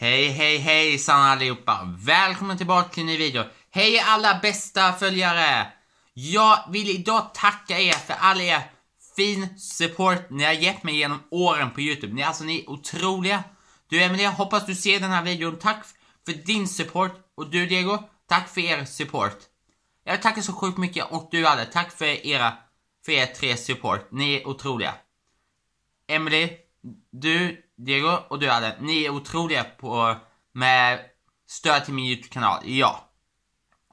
Hej, hej, hej sanna allihopa! Välkommen tillbaka till en ny video. Hej alla bästa följare! Jag vill idag tacka er för all er fin support ni har gett mig genom åren på Youtube. Ni, alltså, ni är otroliga. Du Emilia, hoppas du ser den här videon. Tack för din support. Och du Diego, tack för er support. Jag tackar så sjukt mycket och du alla. Tack för era, för er tre support. Ni är otroliga. Emily, du Diego och du Adde, ni är otroliga på, med stöd till min YouTube-kanal, ja.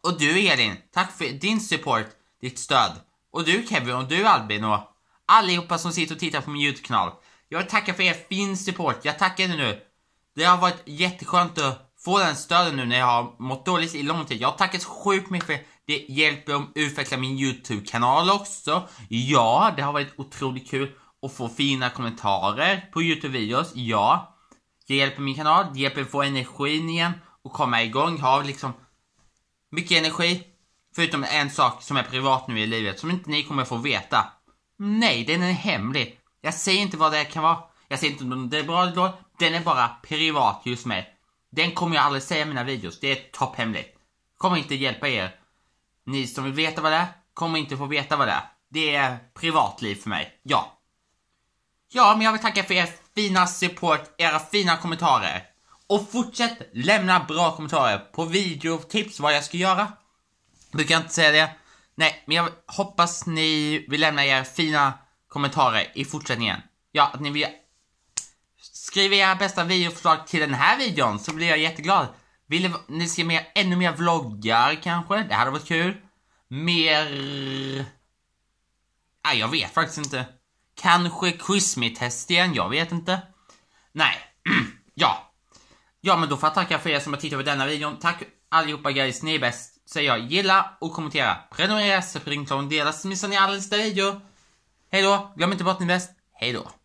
Och du Elin, tack för din support, ditt stöd. Och du Kevin och du Albin och allihopa som sitter och tittar på min YouTube-kanal. Jag vill tacka för er fin support, jag tackar er nu. Det har varit jätteskönt att få den stöden nu när jag har mått dåligt i lång tid. Jag tackar så sjukt mycket för det hjälper att utveckla min YouTube-kanal också. Ja, det har varit otroligt kul och få fina kommentarer på Youtube-videos, ja. Det hjälper min kanal, det hjälper få energin igen och komma igång. Ha liksom mycket energi. Förutom en sak som är privat nu i livet som inte ni kommer få veta. Nej, den är hemlig. Jag säger inte vad det kan vara. Jag säger inte om det är bra eller dåligt. Den är bara privat just mig. Den kommer jag aldrig säga i mina videos. Det är topphemligt. Kommer inte hjälpa er. Ni som vill veta vad det är kommer inte få veta vad det är. Det är privatliv för mig. Ja. Ja, men jag vill tacka för er fina support, era fina kommentarer. Och fortsätt lämna bra kommentarer på video tips vad jag ska göra. Brukar Jag inte säga det. Nej, men jag hoppas ni vill lämna era fina kommentarer i fortsättningen. Ja, att ni vill skriva era bästa videoförslag till den här videon så blir jag jätteglad. Vill ni se mer, ännu mer vloggar kanske? Det hade varit kul. Mer... Nej, jag vet faktiskt inte. Kanske Quizmy-test igen, jag vet inte. Nej, ja. Ja, men då får jag tacka för er som har tittat på denna videon. Tack allihopa guys, ni är bäst. Säger jag gilla och kommentera. Prenumerera, sätt på ringklockan, dela så missar ni alla nästa video. Hej då, glöm inte bort ni är bäst. Hej då.